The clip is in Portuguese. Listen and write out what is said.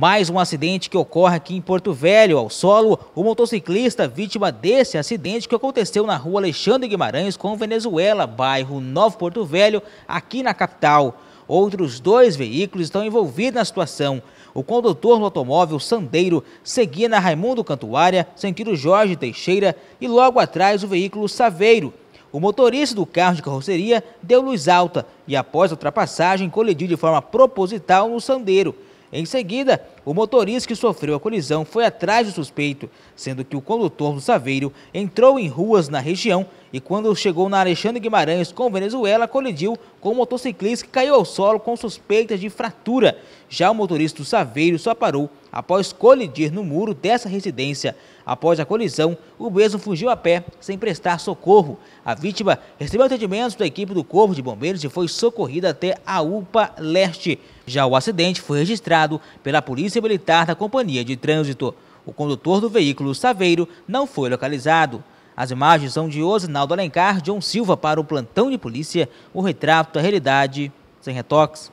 Mais um acidente que ocorre aqui em Porto Velho. Ao solo, o motociclista vítima desse acidente que aconteceu na rua Alexandre Guimarães com Venezuela, bairro Novo Porto Velho, aqui na capital. Outros dois veículos estão envolvidos na situação. O condutor do automóvel Sandeiro seguia na Raimundo Cantuária, sentido Jorge Teixeira, e logo atrás o veículo Saveiro, o motorista do carro de carroceria deu luz alta e, após a ultrapassagem, colidiu de forma proposital no sandeiro. Em seguida, o motorista que sofreu a colisão foi atrás do suspeito, sendo que o condutor do Saveiro entrou em ruas na região e quando chegou na Alexandre Guimarães com Venezuela, colidiu com o um motociclista que caiu ao solo com suspeitas de fratura. Já o motorista do Saveiro só parou após colidir no muro dessa residência. Após a colisão, o mesmo fugiu a pé sem prestar socorro. A vítima recebeu atendimentos da equipe do Corpo de Bombeiros e foi socorrida até a UPA Leste. Já o acidente foi registrado pela Polícia Polícia Militar da Companhia de Trânsito. O condutor do veículo, Saveiro, não foi localizado. As imagens são de Osinaldo Alencar, John Silva para o plantão de polícia, o retrato da realidade sem retoques.